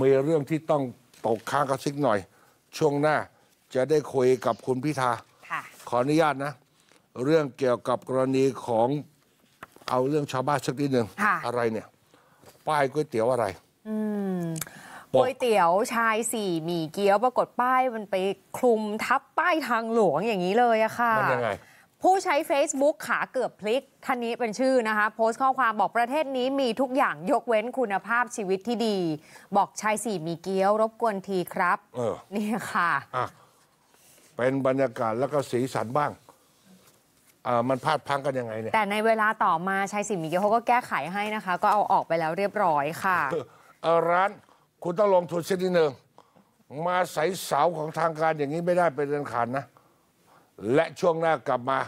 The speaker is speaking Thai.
มีเรื่องที่ต้องตกค้างกระซิกหน่อย ช่วงหน้าจะได้คุยกับคุณพิธาขออนุญาตนะ เรื่องเกี่ยวกับกรณีของเอาเรื่องชาวบ้านสักนิดหนึ่งอะไรเนี่ย ป้ายก๋วยเตี๋ยวอะไรก๋วยเตี๋ยวชายสี่หมี่เกี๊ยวปรากฏป้ายมันไปคลุมทับป้ายทางหลวงอย่างนี้เลยอะค่ะมันยังไงผู้ใช้ Facebook ขาเกือบพลิกท่านนี้เป็นชื่อนะคะโพสต์ข้อความบอกประเทศนี้มีทุกอย่างยกเว้นคุณภาพชีวิตที่ดี บอกชายสี่มีเกี้ยว รบกวนทีครับ เออนี่ค่ะะเป็นบรรยากาศแล้วก็สีสันบ้าง มันพลาดพังกันยังไงเนี่ยแต่ในเวลาต่อมาชายสี่มีเกี้ยวเขาก็แก้ไขให้นะคะ ก็เอาออกไปแล้วเรียบร้อยค่ะออร้านคุณต้องลงทุนชนิดหนึ่งมาใส่เสาของทางการอย่างนี้ไม่ได้เป็นเรื่องขันนะและช่วงหน้ากลับมา